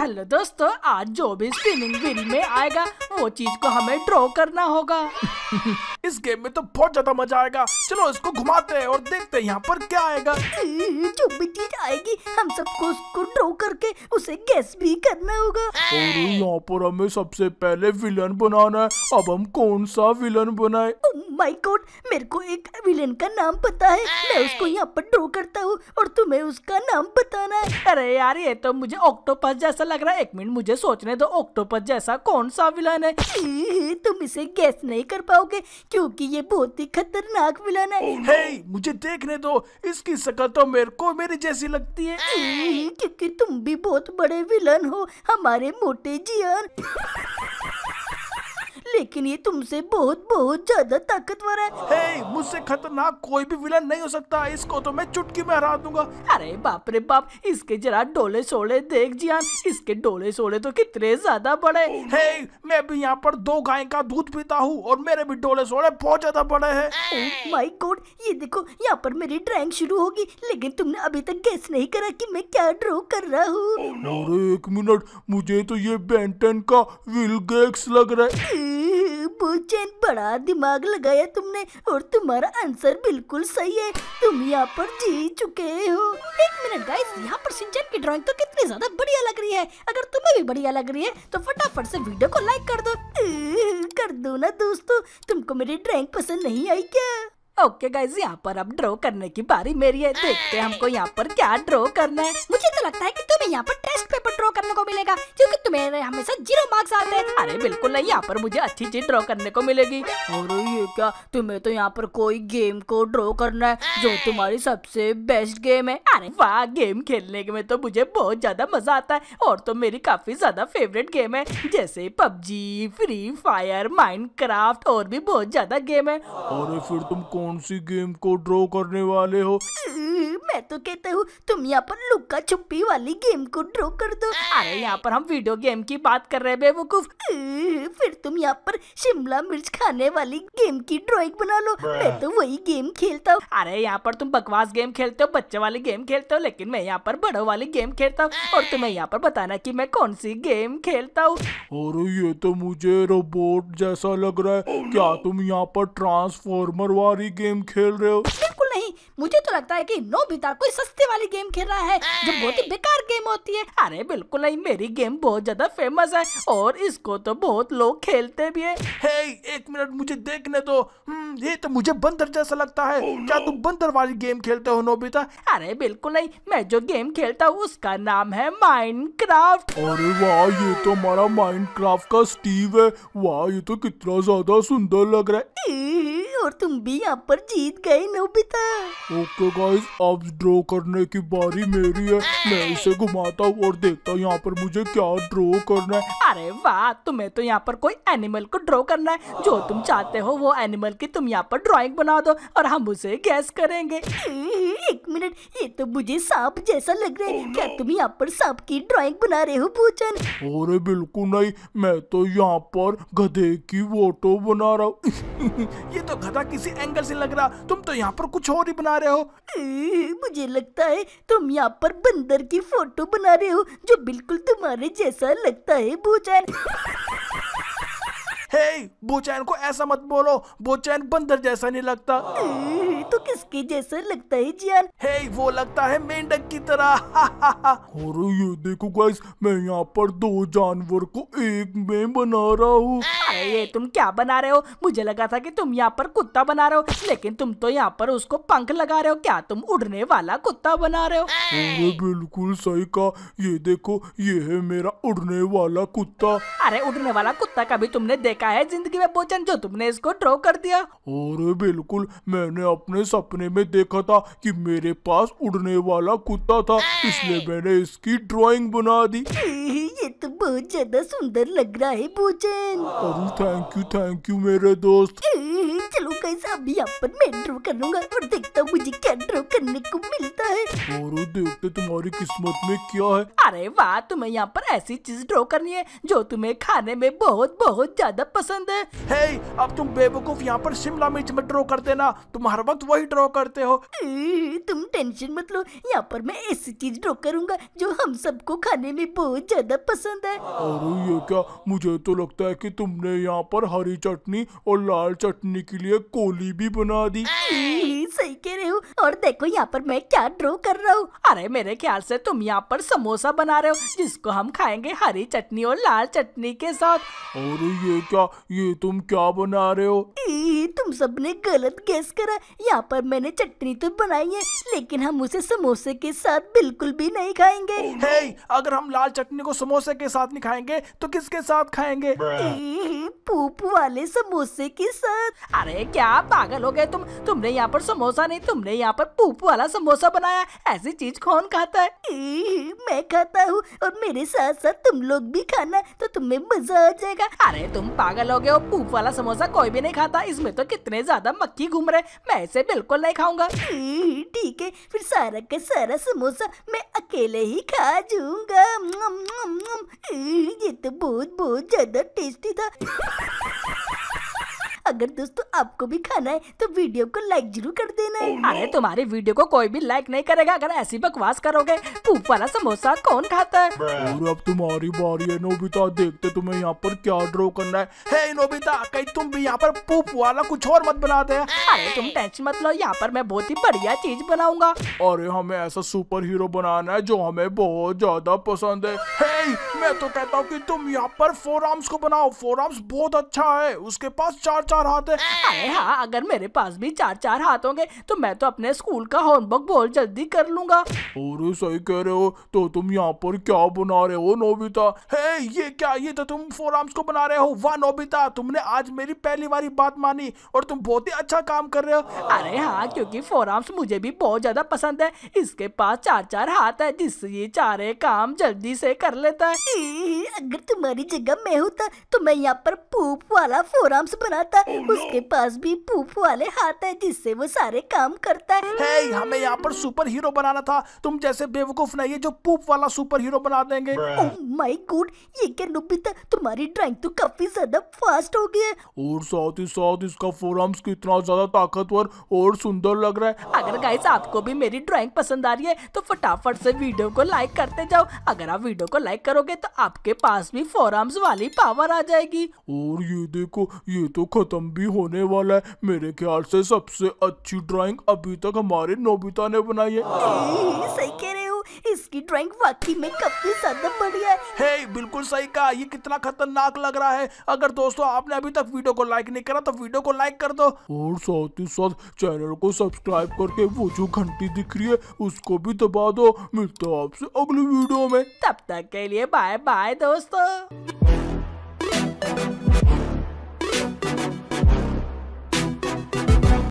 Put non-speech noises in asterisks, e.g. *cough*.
Hello दोस्तों आज जो भी स्पिनिंग व्हील में आएगा वो चीज को हमें ड्रॉ करना होगा *laughs* इस गेम में तो बहुत ज्यादा मजा आएगा चलो इसको घुमाते हैं और देखते हैं यहाँ पर क्या आएगा हम्म, जो भी चीज आएगी हम सबको उसको ड्रॉ करके उसे गैस भी करना होगा और यहाँ पर हमें सबसे पहले विलन बनाना है अब हम कौन सा विलन बनाए माय गॉड मेरे को एक विलन का नाम पता है मैं उसको यहाँ पर ड्रॉ करता हूँ और तुम्हें उसका नाम बताना है अरे यार ये तो मुझे ऑक्टोपस जैसा लग रहा है एक मिनट मुझे सोचने दो ऑक्टोपस जैसा कौन सा विलन है हम्म, तुम इसे गैस नहीं कर पाओगे क्योंकि ये बहुत ही खतरनाक विलन है oh, no. hey, मुझे देखने दो इसकी शकल तो मेरे को मेरी जैसी लगती है हम्म, क्योंकि तुम भी बहुत बड़े विलन हो हमारे मोटे जियान लेकिन ये तुमसे बहुत बहुत ज्यादा ताकतवर है हे, hey, मुझसे खतरनाक कोई भी विलन नहीं हो सकता इसको तो मैं चुटकी में हरा दूंगा अरे बाप रे बाप इसके जरा डोले सोले देख जिया इसके डोले सोले तो कितने ज्यादा बड़े हे hey, मैं भी यहाँ पर दो गाय का दूध पीता हूँ और मेरे भी डोले सोले बहुत ज्यादा बड़े है माई कोट ये देखो यहाँ पर मेरी ड्राइंग शुरू होगी लेकिन तुमने अभी तक गैस नहीं करा की मैं क्या ड्रॉ कर रहा हूँ oh एक मिनट मुझे तो ये बेंटन का विल गैक्स लग रहा है hmm? पूछेन बड़ा दिमाग लगाया तुमने और तुम्हारा आंसर बिल्कुल सही है तुम यहाँ पर जी चुके हो एक मिनट गाइस यहाँ पर सिंचन की ड्राइंग तो कितनी ज्यादा बढ़िया लग रही है अगर तुम्हें भी बढ़िया लग रही है तो फटाफट से वीडियो को लाइक कर दो कर दो ना दोस्तों तुमको मेरी ड्राइंग पसंद नहीं आई क्या ओके गाइज यहाँ पर अब ड्रॉ करने की बारी मेरी है देखते हैं हमको यहाँ पर क्या ड्रॉ करना है मुझे तो लगता है कि तुम्हें यहाँ पर टेस्ट पेपर ड्रॉ करने को मिलेगा क्योंकि तुम्हें हमेशा जीरो मार्क्स आते हैं अरे बिल्कुल नहीं यहाँ पर मुझे अच्छी चीज ड्रॉ करने को मिलेगी और ये क्या तुम्हें तो यहाँ पर कोई गेम को ड्रॉ करना है जो तुम्हारी सबसे बेस्ट गेम है अरे वाह गेम खेलने में तो मुझे बहुत ज्यादा मजा आता है और तो मेरी काफी ज्यादा फेवरेट गेम है जैसे पबजी फ्री फायर माइंड और भी बहुत ज्यादा गेम है और फिर तुम कौन कौन सी गेम को ड्रॉ करने वाले हो मैं तो कहता हूँ तुम यहाँ पर लुक्का छुपी वाली गेम को ड्रॉ कर दो अरे यहाँ पर हम वीडियो गेम की बात कर रहे हैं बेवकूफ फिर तुम यहाँ पर शिमला मिर्च खाने वाली गेम की ड्रॉइंग बना लो मैं तो वही गेम खेलता हूँ अरे यहाँ पर तुम बकवास गेम खेलते हो बच्चे वाली गेम खेलते हो लेकिन मैं यहाँ पर बड़ों वाली गेम खेलता हूँ और तुम्हें यहाँ पर बताना की मैं कौन सी गेम खेलता हूँ अरे ये तो मुझे रोबोट जैसा लग रहा है oh, क्या तुम यहाँ पर ट्रांसफॉर्मर वाली गेम खेल रहे हो मुझे तो लगता है कि नोबिता कोई सस्ते वाली गेम खेल रहा है जो बहुत ही बेकार गेम होती है अरे बिल्कुल नहीं मेरी गेम बहुत ज्यादा फेमस है और इसको तो बहुत लोग खेलते भी है hey, एक मिनट मुझे देखने दो हम्म, ये तो मुझे बंदर जैसा लगता है oh, no. क्या तुम बंदर वाली गेम खेलते हो नोबिता अरे बिल्कुल नहीं मैं जो गेम खेलता हूँ उसका नाम है क्राफ्ट अरे वाह ये तो हमारा क्राफ्ट का स्टीव है वाह ये तो कितना ज्यादा सुंदर लग रहा है *laughs* और तुम भी यहाँ पर जीत गए नोबिता ओके गाइस अब ड्रॉ करने की बारी मेरी है मैं इसे घुमाता हूँ और देखता हूँ यहाँ पर मुझे क्या ड्रॉ करना है अरे वाह तुम्हें तो यहाँ पर कोई एनिमल को ड्रॉ करना है जो तुम चाहते हो वो एनिमल की तुम यहाँ पर ड्रॉइंग बना दो और हम उसे गैस करेंगे एक मिनट ये तो मुझे सांप जैसा लग रहा है oh, no. क्या तुम यहाँ पर सांप की ड्राइंग बना रहे हो भूचन अरे बिल्कुल नहीं मैं तो यहाँ पर गधे की फोटो बना रहा हूँ *laughs* ये तो गधा किसी एंगल से लग रहा तुम तो यहाँ पर कुछ और ही बना रहे हो ए, मुझे लगता है तुम यहाँ पर बंदर की फोटो बना रहे हो जो बिल्कुल तुम्हारे जैसा लगता है भूचन *laughs* हे बोचैन को ऐसा मत बोलो बोचैन बंदर जैसा नहीं लगता हम्म, तो किसके जैसा लगता है जियान हे वो लगता है मेंढक की तरह और *laughs* ये देखो गाइस मैं यहाँ पर दो जानवर को एक में बना रहा हूँ अरे तुम क्या बना रहे हो मुझे लगा था कि तुम यहाँ पर कुत्ता बना रहे हो लेकिन तुम तो यहाँ पर उसको पंख लगा रहे हो क्या तुम उड़ने वाला कुत्ता बना रहे हो अरे बिल्कुल सही कहा ये देखो ये है मेरा उड़ने वाला कुत्ता अरे उड़ने वाला कुत्ता कभी तुमने देख देखा है जिंदगी में बोचन जो तुमने इसको ड्रॉ कर दिया अरे बिल्कुल मैंने अपने सपने में देखा था कि मेरे पास उड़ने वाला कुत्ता था इसलिए मैंने इसकी ड्राइंग बना दी *laughs* ये तो बहुत ज्यादा सुंदर लग रहा है बोचन अरे थैंक यू थैंक यू मेरे दोस्त *laughs* कैसा अभी यहाँ पर मैं इंट्रो करूंगा हाँ, और देखता हूँ मुझे क्या इंट्रो करने को मिलता है और देखते तुम्हारी किस्मत में क्या है अरे वाह तुम्हें यहाँ पर ऐसी चीज ड्रो करनी है जो तुम्हें खाने में बहुत बहुत ज्यादा पसंद है हे अब तुम बेवकूफ यहाँ पर शिमला मिर्च में ड्रो करते ना तुम हर वक्त वही ड्रो करते हो तुम टेंशन मत लो यहाँ पर मैं ऐसी चीज ड्रो करूंगा जो हम सबको खाने में बहुत ज्यादा पसंद है अरे ये क्या मुझे तो लगता है कि तुमने यहाँ पर हरी चटनी और लाल चटनी के लिए गोली भी बना दी सही कह रहे हो और देखो यहाँ पर मैं क्या ड्रॉ कर रहा हूँ अरे मेरे ख्याल से तुम यहाँ पर समोसा बना रहे हो जिसको हम खाएंगे हरी चटनी और लाल चटनी के साथ अरे ये क्या ये तुम क्या बना रहे हो जी तुम सबने गलत गैस करा यहाँ पर मैंने चटनी तो बनाई है लेकिन हम उसे समोसे के साथ बिल्कुल भी नहीं खाएंगे हे, oh, अगर हम लाल चटनी को समोसे के साथ नहीं खाएंगे तो किसके साथ खाएंगे पूप वाले समोसे के साथ अरे क्या पागल हो गए तुम तुमने यहाँ पर समोसा नहीं तुमने यहाँ पर पूप वाला समोसा बनाया ऐसी चीज कौन खाता है मैं खाता हूँ और मेरे साथ साथ तुम लोग भी खाना तो तुम्हें मजा आ जाएगा अरे तुम पागल हो गए हो पूप वाला समोसा कोई भी नहीं खाता इसमें तो कितने ज्यादा मक्खी घूम रहे मैं ऐसे बिल्कुल नहीं खाऊंगा हम्म, ठीक है फिर सारा का सारा समोसा मैं अकेले ही खा जाऊंगा हम्म, ये तो बहुत बहुत ज्यादा टेस्टी था अगर दोस्तों आपको भी खाना है तो वीडियो को लाइक जरूर कर देना है oh, अरे तुम्हारी वीडियो को कोई भी लाइक नहीं करेगा अगर ऐसी बकवास करोगे पूप वाला समोसा कौन खाता है और अब तुम्हारी बारी है नोबिता देखते तुम्हें यहाँ पर क्या ड्रॉ करना है हे नोबिता कहीं तुम भी यहाँ पर पूप वाला कुछ और मत बना दे अरे तुम टेंशन मत लो यहाँ पर मैं बहुत ही बढ़िया चीज बनाऊंगा अरे हमें ऐसा सुपर हीरो बनाना है जो हमें बहुत ज्यादा पसंद है भाई मैं तो कहता हूँ कि तुम यहाँ पर फोर आर्म्स को बनाओ फोर आर्म्स बहुत अच्छा है उसके पास चार चार हाथ है अरे हाँ अगर मेरे पास भी चार चार हाथ होंगे तो मैं तो अपने स्कूल का होमवर्क बहुत जल्दी कर लूंगा अरे सही कह रहे हो तो तुम यहाँ पर क्या बना रहे हो नोबिता है ये क्या ये तो तुम फोर आर्म्स को बना रहे हो वाह नोबिता तुमने आज मेरी पहली बारी बात मानी और तुम बहुत ही अच्छा काम कर रहे हो अरे हाँ क्योंकि फोर आर्म्स मुझे भी बहुत ज्यादा पसंद है इसके पास चार चार हाथ है जिससे ये चारे काम जल्दी से कर लेते जाता है हम्म, अगर तुम्हारी जगह मैं होता तो मैं यहाँ पर पूप वाला फोराम्स बनाता oh no. उसके पास भी पूप वाले हाथ है जिससे वो सारे काम करता है hey, हमें यहाँ पर सुपर हीरो बनाना था तुम जैसे बेवकूफ नहीं है जो पूप वाला सुपर हीरो बना देंगे माई oh गुड ये क्या नुबिता तुम्हारी ड्राइंग तो काफी ज्यादा फास्ट हो गई है और साथ ही साथ इसका फोराम्स कितना ज्यादा ताकतवर और सुंदर लग रहा है अगर गाइस आपको भी मेरी ड्राइंग पसंद आ रही है तो फटाफट से वीडियो को लाइक करते जाओ अगर आप वीडियो को लाइक करोगे तो आपके पास भी फोर आर्म्स वाली पावर आ जाएगी और ये देखो ये तो खत्म भी होने वाला है मेरे ख्याल से सबसे अच्छी ड्राइंग अभी तक हमारे नोबिता ने बनाई है सही इसकी ड्राइंग वाकई में काफी ज्यादा बढ़िया है हे बिल्कुल सही कहा ये कितना खतरनाक लग रहा है अगर दोस्तों आपने अभी तक वीडियो को लाइक नहीं करा तो वीडियो को लाइक कर दो और साथ ही साथ चैनल को सब्सक्राइब करके वो जो घंटी दिख रही है उसको भी दबा दो मिलते आपसे अगली वीडियो में तब तक के लिए बाय बाय दोस्तों